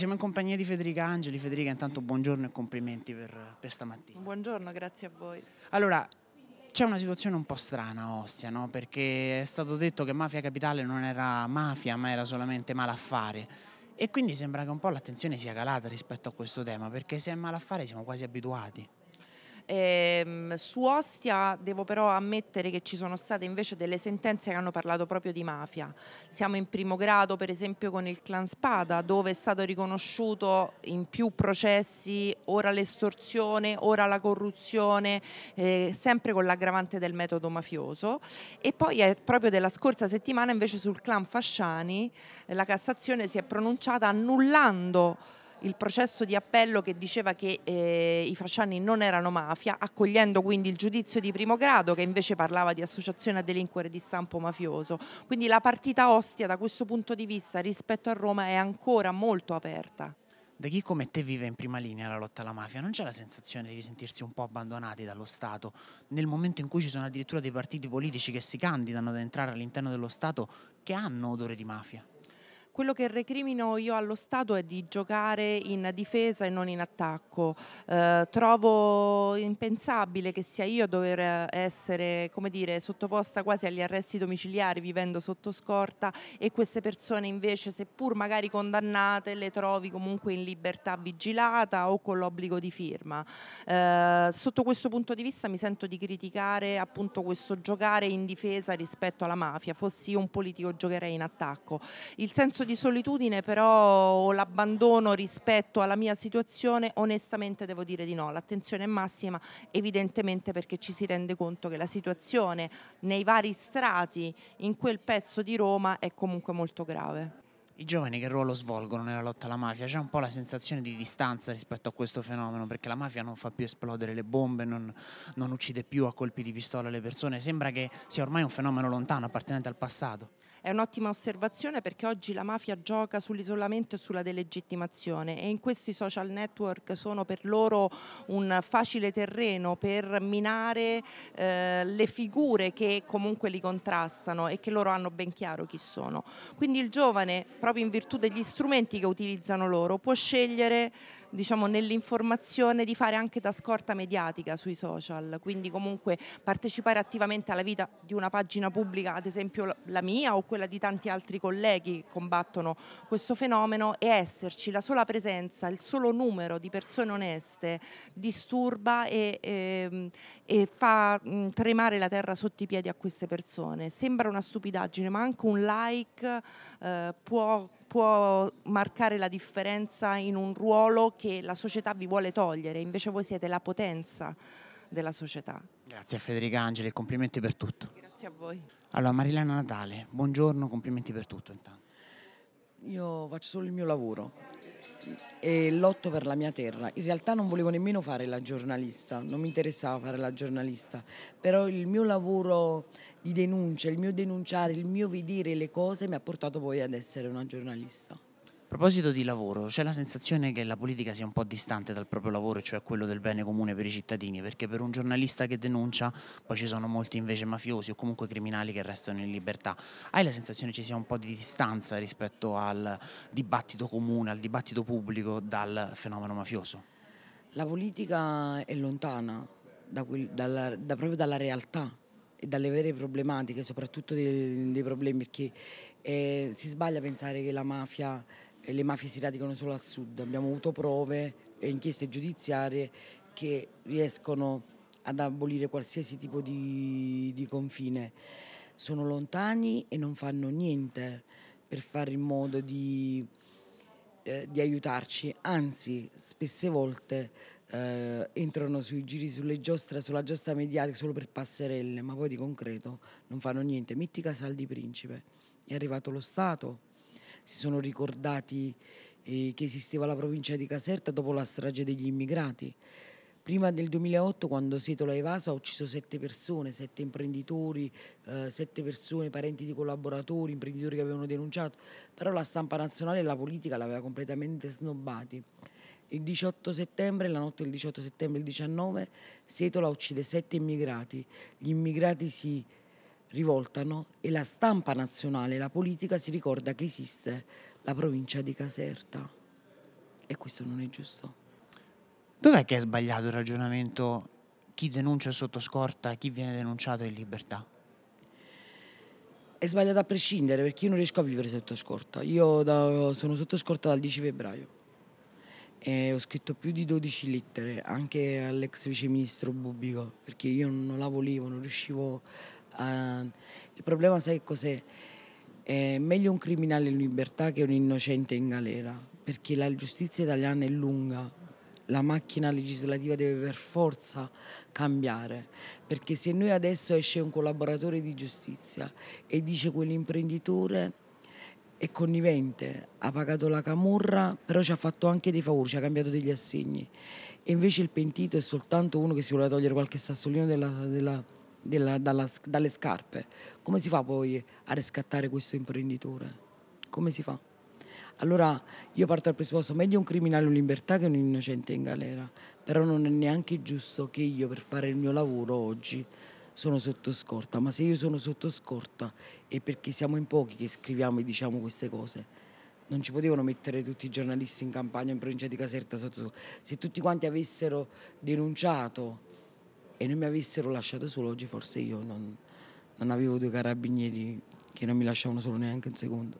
Siamo in compagnia di Federica Angeli. Federica, intanto buongiorno e complimenti per, per stamattina. Buongiorno, grazie a voi. Allora, c'è una situazione un po' strana a Ostia, no? perché è stato detto che Mafia Capitale non era mafia, ma era solamente malaffare. E quindi sembra che un po' l'attenzione sia calata rispetto a questo tema, perché se è malaffare siamo quasi abituati. Ehm, su Ostia devo però ammettere che ci sono state invece delle sentenze che hanno parlato proprio di mafia. Siamo in primo grado per esempio con il clan Spada dove è stato riconosciuto in più processi ora l'estorsione, ora la corruzione, eh, sempre con l'aggravante del metodo mafioso. E poi è proprio della scorsa settimana invece sul clan Fasciani eh, la Cassazione si è pronunciata annullando il processo di appello che diceva che eh, i fasciani non erano mafia, accogliendo quindi il giudizio di primo grado che invece parlava di associazione a delinquere di stampo mafioso. Quindi la partita ostia da questo punto di vista rispetto a Roma è ancora molto aperta. Da chi come te vive in prima linea la lotta alla mafia, non c'è la sensazione di sentirsi un po' abbandonati dallo Stato? Nel momento in cui ci sono addirittura dei partiti politici che si candidano ad entrare all'interno dello Stato che hanno odore di mafia? Quello che recrimino io allo Stato è di giocare in difesa e non in attacco. Eh, trovo impensabile che sia io a dover essere dire, sottoposta quasi agli arresti domiciliari vivendo sotto scorta e queste persone invece, seppur magari condannate, le trovi comunque in libertà vigilata o con l'obbligo di firma. Eh, sotto questo punto di vista mi sento di criticare appunto questo giocare in difesa rispetto alla mafia. Fossi io un politico giocherei in attacco. Il senso senso di solitudine però o l'abbandono rispetto alla mia situazione onestamente devo dire di no, l'attenzione è massima evidentemente perché ci si rende conto che la situazione nei vari strati in quel pezzo di Roma è comunque molto grave. I giovani che ruolo svolgono nella lotta alla mafia? C'è un po' la sensazione di distanza rispetto a questo fenomeno, perché la mafia non fa più esplodere le bombe, non, non uccide più a colpi di pistola le persone, sembra che sia ormai un fenomeno lontano, appartenente al passato. È un'ottima osservazione perché oggi la mafia gioca sull'isolamento e sulla delegittimazione e in questi social network sono per loro un facile terreno per minare eh, le figure che comunque li contrastano e che loro hanno ben chiaro chi sono. Quindi il giovane, proprio in virtù degli strumenti che utilizzano loro, può scegliere diciamo, nell'informazione di fare anche da scorta mediatica sui social, quindi comunque partecipare attivamente alla vita di una pagina pubblica, ad esempio la mia o quella di tanti altri colleghi che combattono questo fenomeno e esserci la sola presenza, il solo numero di persone oneste disturba e, e, ehm, e fa tremare la terra sotto i piedi a queste persone. Sembra una stupidaggine, ma anche un like eh, può può marcare la differenza in un ruolo che la società vi vuole togliere, invece voi siete la potenza della società. Grazie a Federica Angeli, complimenti per tutto. Grazie a voi. Allora, Marilena Natale, buongiorno, complimenti per tutto intanto. Io faccio solo il mio lavoro e lotto per la mia terra. In realtà non volevo nemmeno fare la giornalista, non mi interessava fare la giornalista, però il mio lavoro di denuncia, il mio denunciare, il mio vedere le cose mi ha portato poi ad essere una giornalista. A proposito di lavoro, c'è la sensazione che la politica sia un po' distante dal proprio lavoro, cioè quello del bene comune per i cittadini, perché per un giornalista che denuncia poi ci sono molti invece mafiosi o comunque criminali che restano in libertà. Hai la sensazione ci sia un po' di distanza rispetto al dibattito comune, al dibattito pubblico dal fenomeno mafioso? La politica è lontana da quel, dalla, da proprio dalla realtà e dalle vere problematiche, soprattutto dei, dei problemi, perché eh, si sbaglia a pensare che la mafia e le mafie si radicano solo al sud. Abbiamo avuto prove e inchieste giudiziarie che riescono ad abolire qualsiasi tipo di, di confine. Sono lontani e non fanno niente per fare in modo di, eh, di aiutarci, anzi spesse volte eh, entrano sui giri, sulle giostra, sulla giostra mediatica solo per passerelle, ma poi di concreto non fanno niente. Casal di Principe, è arrivato lo Stato si sono ricordati eh, che esisteva la provincia di Caserta dopo la strage degli immigrati. Prima del 2008, quando Setola evaso, ha ucciso sette persone, sette imprenditori, eh, sette persone, parenti di collaboratori, imprenditori che avevano denunciato, però la stampa nazionale e la politica l'aveva completamente snobbati. Il 18 settembre, la notte del 18 settembre e il 19, Setola uccide sette immigrati. Gli immigrati si rivoltano e la stampa nazionale, la politica si ricorda che esiste la provincia di Caserta e questo non è giusto. Dov'è che è sbagliato il ragionamento chi denuncia sotto scorta, chi viene denunciato in libertà? È sbagliato a prescindere perché io non riesco a vivere sotto scorta. Io da, sono sotto scorta dal 10 febbraio e ho scritto più di 12 lettere anche all'ex viceministro Bubico perché io non la volevo, non riuscivo Uh, il problema sai cos'è? È meglio un criminale in libertà che un innocente in galera, perché la giustizia italiana è lunga, la macchina legislativa deve per forza cambiare, perché se noi adesso esce un collaboratore di giustizia e dice quell'imprenditore è connivente, ha pagato la camorra, però ci ha fatto anche dei favori, ci ha cambiato degli assegni. E invece il pentito è soltanto uno che si vuole togliere qualche sassolino della, della della, dalla, dalle scarpe. Come si fa poi a riscattare questo imprenditore? Come si fa? Allora io parto dal presupposto, meglio un criminale in libertà che un innocente in galera, però non è neanche giusto che io per fare il mio lavoro oggi sono sotto scorta, ma se io sono sotto scorta è perché siamo in pochi che scriviamo e diciamo queste cose. Non ci potevano mettere tutti i giornalisti in campagna in provincia di Caserta sotto scorta. Se tutti quanti avessero denunciato e non mi avessero lasciato solo oggi forse io non, non avevo due carabinieri che non mi lasciavano solo neanche un secondo.